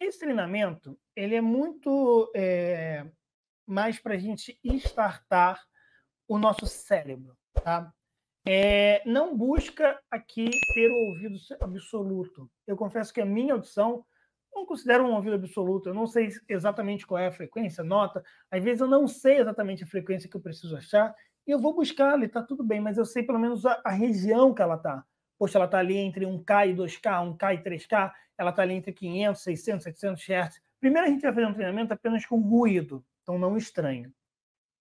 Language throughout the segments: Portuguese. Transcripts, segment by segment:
Esse treinamento ele é muito é, mais para a gente estartar o nosso cérebro, tá? É, não busca aqui ter o ouvido absoluto. Eu confesso que a minha audição não considero um ouvido absoluto. Eu não sei exatamente qual é a frequência, nota. Às vezes eu não sei exatamente a frequência que eu preciso achar. E eu vou buscar ali, tá tudo bem, mas eu sei pelo menos a, a região que ela tá. Poxa, ela tá ali entre 1K e 2K, 1K e 3K ela está ali entre 500, 600, 700 Hz. Primeiro a gente vai fazer um treinamento apenas com ruído, então não estranho.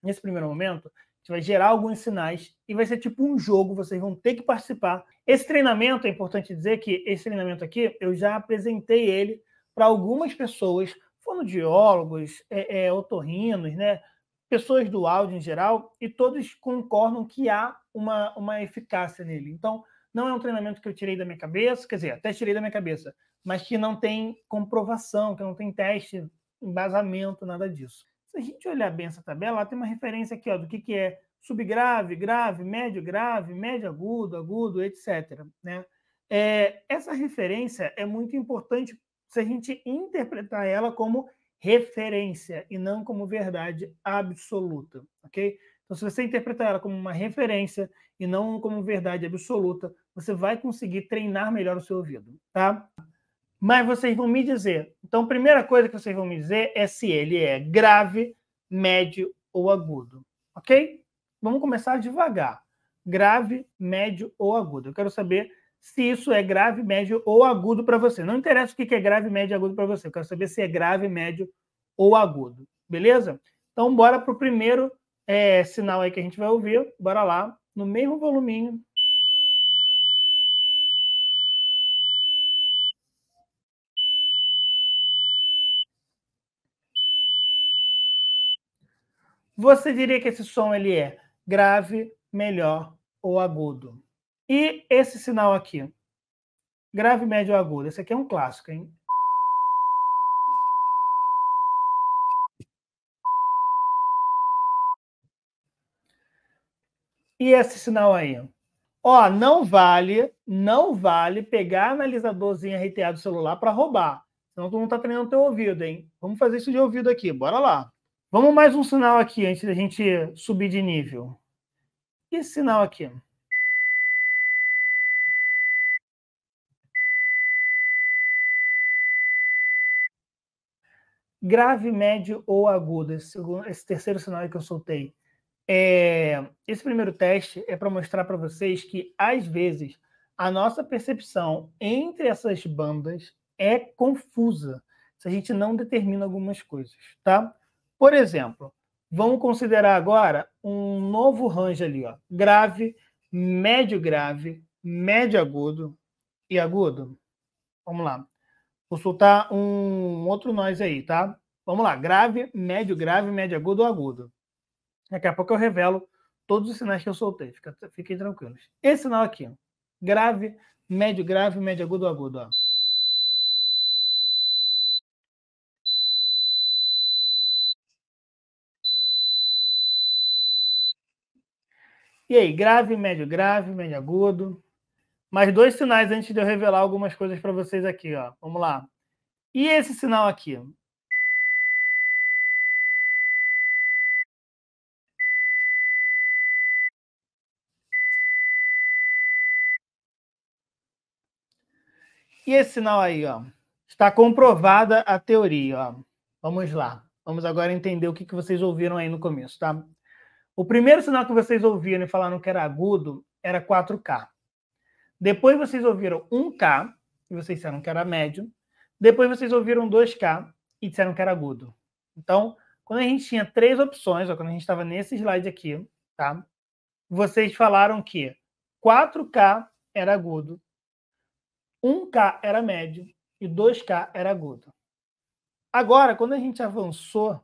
Nesse primeiro momento, a gente vai gerar alguns sinais e vai ser tipo um jogo, vocês vão ter que participar. Esse treinamento, é importante dizer que esse treinamento aqui, eu já apresentei ele para algumas pessoas, fonodiólogos, é, é, otorrinos, né? pessoas do áudio em geral, e todos concordam que há uma, uma eficácia nele. Então, não é um treinamento que eu tirei da minha cabeça, quer dizer, até tirei da minha cabeça mas que não tem comprovação, que não tem teste, embasamento, nada disso. Se a gente olhar bem essa tabela, ela tem uma referência aqui ó, do que, que é subgrave, grave, médio grave, médio agudo, agudo, etc. Né? É, essa referência é muito importante se a gente interpretar ela como referência e não como verdade absoluta, ok? Então, se você interpretar ela como uma referência e não como verdade absoluta, você vai conseguir treinar melhor o seu ouvido, tá? Mas vocês vão me dizer. Então, a primeira coisa que vocês vão me dizer é se ele é grave, médio ou agudo. Ok? Vamos começar devagar. Grave, médio ou agudo. Eu quero saber se isso é grave, médio ou agudo para você. Não interessa o que é grave, médio ou agudo para você. Eu quero saber se é grave, médio ou agudo. Beleza? Então, bora para o primeiro é, sinal aí que a gente vai ouvir. Bora lá, no mesmo voluminho. você diria que esse som ele é grave, melhor ou agudo? E esse sinal aqui? Grave, médio ou agudo? Esse aqui é um clássico, hein? E esse sinal aí? Ó, não vale, não vale pegar analisadorzinho RTA do celular para roubar. Senão tu não tá treinando teu ouvido, hein? Vamos fazer isso de ouvido aqui, bora lá. Vamos mais um sinal aqui antes da gente subir de nível. E esse sinal aqui? Grave, médio ou agudo. Esse, segundo, esse terceiro sinal que eu soltei. É, esse primeiro teste é para mostrar para vocês que, às vezes, a nossa percepção entre essas bandas é confusa se a gente não determina algumas coisas, tá? Por exemplo, vamos considerar agora um novo range ali, ó, grave, médio grave, médio agudo e agudo. Vamos lá. Vou soltar um outro nós aí, tá? Vamos lá, grave, médio grave, médio agudo, agudo. Daqui a pouco eu revelo todos os sinais que eu soltei. Fica, fiquem tranquilos. Esse sinal aqui, ó. grave, médio grave, médio agudo, agudo, ó. E aí, grave, médio grave, médio agudo. Mais dois sinais antes de eu revelar algumas coisas para vocês aqui, ó. Vamos lá. E esse sinal aqui? E esse sinal aí, ó? Está comprovada a teoria, ó. Vamos lá. Vamos agora entender o que, que vocês ouviram aí no começo, tá? O primeiro sinal que vocês ouviram e falaram que era agudo era 4K. Depois vocês ouviram 1K e vocês disseram que era médio. Depois vocês ouviram 2K e disseram que era agudo. Então, quando a gente tinha três opções, ou quando a gente estava nesse slide aqui, tá? Vocês falaram que 4K era agudo, 1K era médio e 2K era agudo. Agora, quando a gente avançou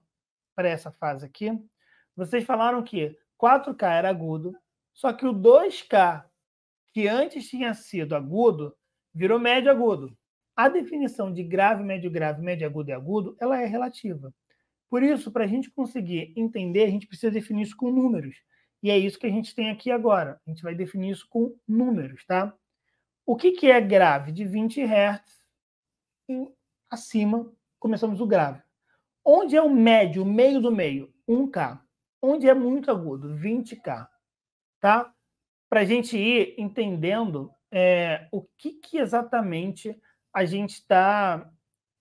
para essa fase aqui, vocês falaram que 4K era agudo, só que o 2K, que antes tinha sido agudo, virou médio agudo. A definição de grave, médio grave, médio agudo e agudo, ela é relativa. Por isso, para a gente conseguir entender, a gente precisa definir isso com números. E é isso que a gente tem aqui agora. A gente vai definir isso com números, tá? O que, que é grave? De 20 Hz acima, começamos o grave. Onde é o médio, o meio do meio? 1K onde é muito agudo, 20K, tá? Para a gente ir entendendo é, o que, que exatamente a gente está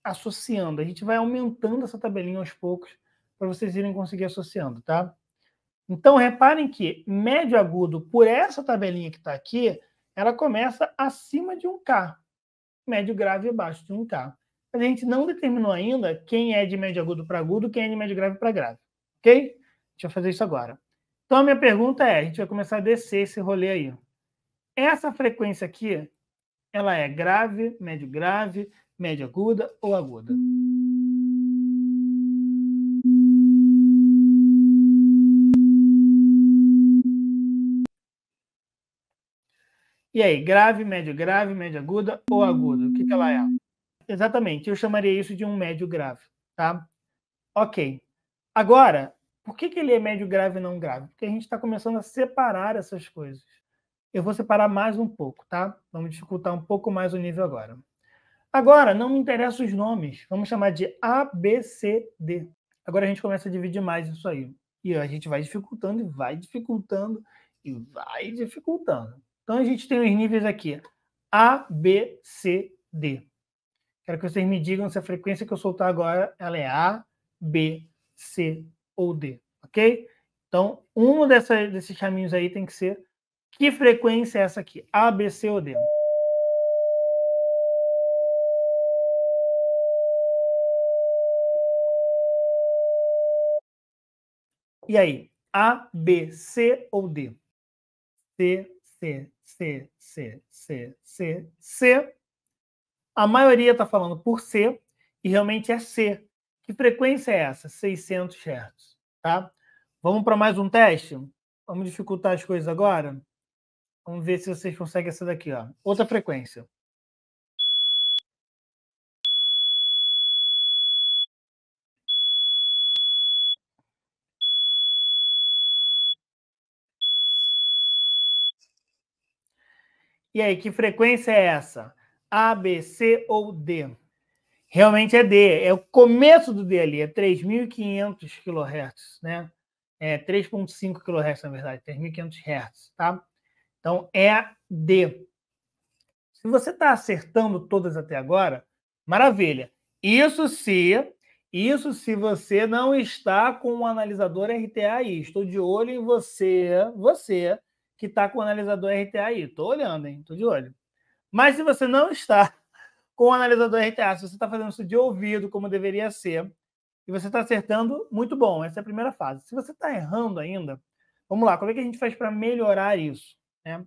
associando. A gente vai aumentando essa tabelinha aos poucos para vocês irem conseguir associando, tá? Então, reparem que médio agudo, por essa tabelinha que está aqui, ela começa acima de 1K. Médio grave abaixo de 1K. A gente não determinou ainda quem é de médio agudo para agudo, quem é de médio grave para grave. Ok? Deixa eu fazer isso agora. Então, a minha pergunta é: a gente vai começar a descer esse rolê aí. Essa frequência aqui, ela é grave, médio grave, médio aguda ou aguda? E aí, grave, médio grave, médio aguda ou aguda? O que, que ela é? Exatamente, eu chamaria isso de um médio grave, tá? Ok. Agora, por que, que ele é médio grave e não grave? Porque a gente está começando a separar essas coisas. Eu vou separar mais um pouco, tá? Vamos dificultar um pouco mais o nível agora. Agora, não me interessam os nomes. Vamos chamar de A, B, C, D. Agora a gente começa a dividir mais isso aí. E a gente vai dificultando, e vai dificultando, e vai dificultando. Então a gente tem os níveis aqui: A, B, C, D. Quero que vocês me digam se a frequência que eu soltar agora ela é A, B, C, ou D, ok? Então, um dessa, desses caminhos aí tem que ser que frequência é essa aqui? A, B, C ou D? E aí? A, B, C ou D? C, C, C, C, C, C, C. A maioria está falando por C e realmente é C. Que frequência é essa? 600 Hz, tá? Vamos para mais um teste? Vamos dificultar as coisas agora? Vamos ver se vocês conseguem essa daqui, ó. Outra frequência. E aí, que frequência é essa? A, B, C ou D? realmente é D, é o começo do D ali, é 3.500 kHz, né? É 3.5 kHz, na verdade, 3.500 Hz, tá? Então, é D. Se você está acertando todas até agora, maravilha. Isso se, isso se você não está com o um analisador RTA aí. Estou de olho em você, você que está com o analisador RTA aí. Estou olhando, hein? Estou de olho. Mas se você não está com o analisador RTA. Se você está fazendo isso de ouvido, como deveria ser, e você está acertando, muito bom. Essa é a primeira fase. Se você está errando ainda, vamos lá, como é que a gente faz para melhorar isso? Né?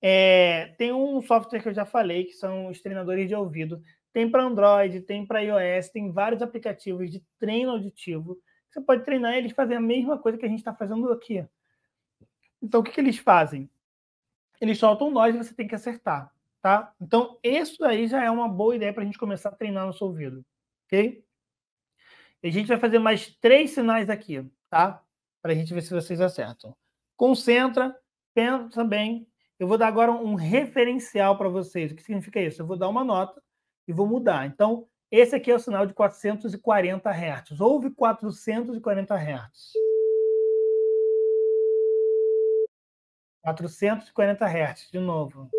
É, tem um software que eu já falei, que são os treinadores de ouvido. Tem para Android, tem para iOS, tem vários aplicativos de treino auditivo. Você pode treinar eles fazem a mesma coisa que a gente está fazendo aqui. Então, o que, que eles fazem? Eles soltam nós e você tem que acertar tá? Então, isso aí já é uma boa ideia para a gente começar a treinar nosso ouvido, ok? E a gente vai fazer mais três sinais aqui, tá? Para a gente ver se vocês acertam. Concentra, pensa bem. Eu vou dar agora um referencial para vocês. O que significa isso? Eu vou dar uma nota e vou mudar. Então, esse aqui é o sinal de 440 Hz. Houve 440 Hz. 440 Hz, de novo.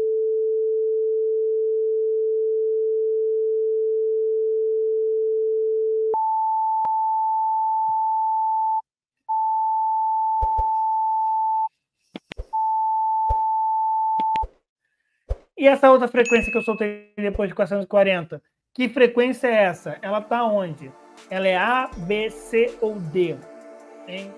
E essa outra frequência que eu soltei depois de 440, que frequência é essa? Ela está onde? Ela é A, B, C ou D? Hein?